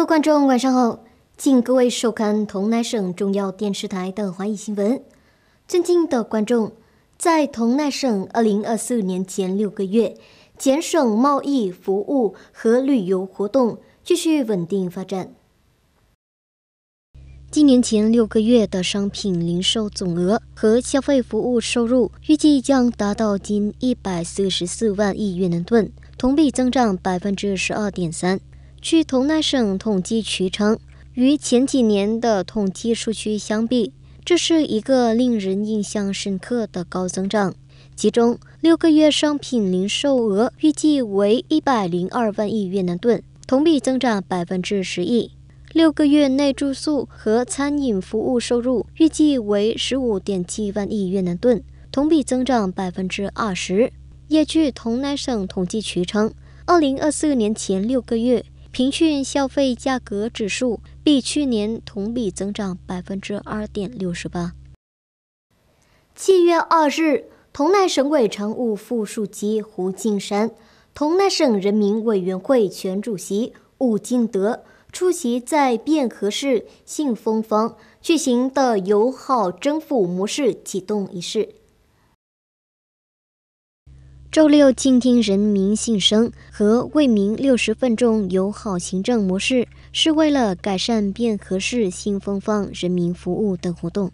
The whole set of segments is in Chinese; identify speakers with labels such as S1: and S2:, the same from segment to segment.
S1: 各位观众，晚上好！请各位收看同奈省重要电视台的华艺新闻。尊敬的观众，在同奈省，2024年前六个月，全省贸易、服务和旅游活动继续稳定发展。今年前六个月的商品零售总额和消费服务收入预计将达到近144万亿越南盾，同比增长百分之十二点三。据同奈省统计局称，与前几年的统计数据相比，这是一个令人印象深刻的高增长。其中，六个月商品零售额预计为一百零二万亿越南盾，同比增长百分之十一。六个月内住宿和餐饮服务收入预计为十五点七万亿越南盾，同比增长百分之二十。也据同乃省统计局称，二零二四年前六个月。平均消费价格指数比去年同比增长百分之二点六十八。七月二日，同奈省委常务副书记胡进山、同奈省人民委员会全主席武敬德出席在汴河市信丰坊举行的友好政府模式启动仪式。周六倾听人民心声和为民六十分钟友好行政模式，是为了改善汴合市信凤方人民服务等活动。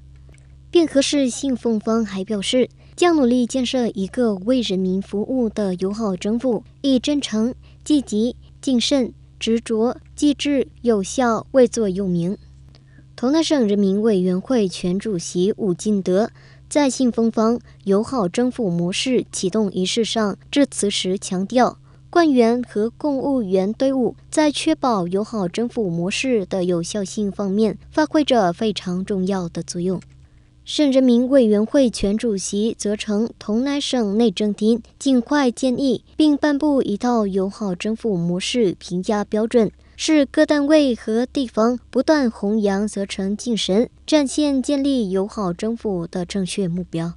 S1: 汴合市信凤方还表示，将努力建设一个为人民服务的友好政府，以真诚、积极、谨慎、执着、机智、有效为座右铭。同乐省人民委员会全主席武进德。在信封方友好政府模式启动仪式上，致辞时强调，官员和公务员队伍在确保友好政府模式的有效性方面发挥着非常重要的作用。省人民委员会全主席责成同南省内政厅尽快建议并颁布一套友好政府模式评价标准。是各单位和地方不断弘扬责成精神、战线建立友好、政府的正确目标。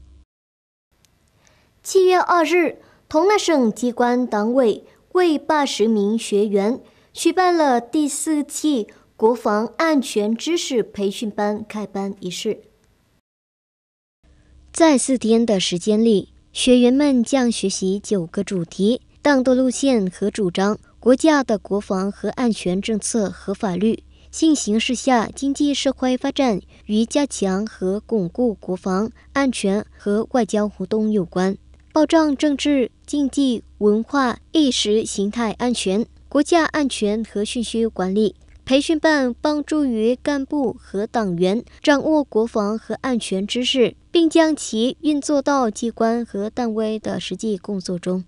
S1: 七月二日，同乐省机关党委为八十名学员举办了第四期国防安全知识培训班开班仪式。在四天的时间里，学员们将学习九个主题、党的路线和主张。国家的国防和安全政策和法律，新形势下经济社会发展与加强和巩固国防安全和外交活动有关，保障政治、经济、文化、意识形态安全，国家安全和信息管理。培训班帮助于干部和党员掌握国防和安全知识，并将其运作到机关和单位的实际工作中。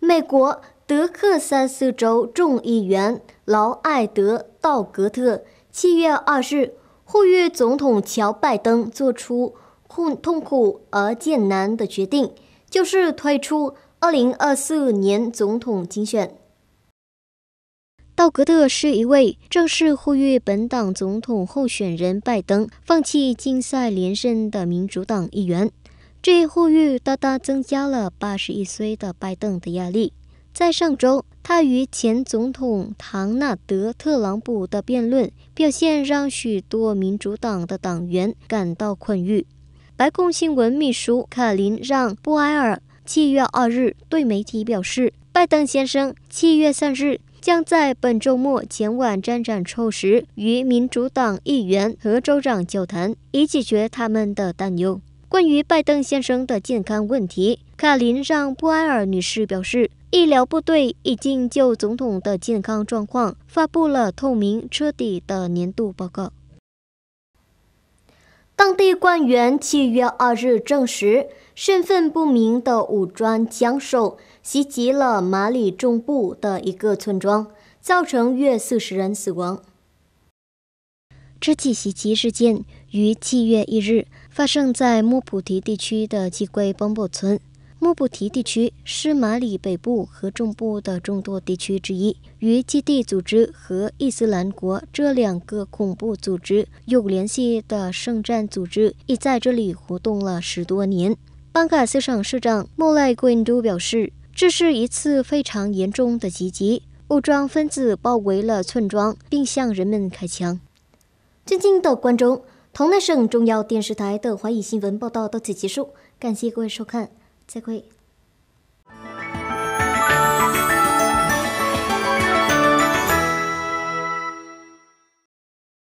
S1: 美国德克萨斯州众议员劳埃德·道格特七月二日呼吁总统乔·拜登做出困痛苦而艰难的决定，就是退出二零二四年总统竞选。道格特是一位正式呼吁本党总统候选人拜登放弃竞赛连胜的民主党议员。这一呼吁大大增加了八十一岁的拜登的压力。在上周，他与前总统唐纳德·特朗普的辩论表现让许多民主党的党员感到困郁。白宫新闻秘书卡林·让·布埃尔七月二日对媒体表示，拜登先生七月三日将在本周末前往战场抽时与民主党议员和州长交谈，以解决他们的担忧。关于拜登先生的健康问题，卡琳让布埃尔女士表示，医疗部队已经就总统的健康状况发布了透明彻底的年度报告。当地官员七月二日证实，身份不明的武装枪手袭击了马里中部的一个村庄，造成约四十人死亡。这起袭击事件于七月一日。发生在莫普提地区的基圭邦布村。莫普提地区是马里北部和中部的众多地区之一，与基地组织和伊斯兰国这两个恐怖组织有联系的圣战组织已在这里活动了十多年。班卡斯省市长穆赖昆都表示，这是一次非常严重的袭击。武装分子包围了村庄，并向人们开枪。尊敬的观众。湖南省中央电视台的华语新闻报道到此结束，感谢各位收看，再会。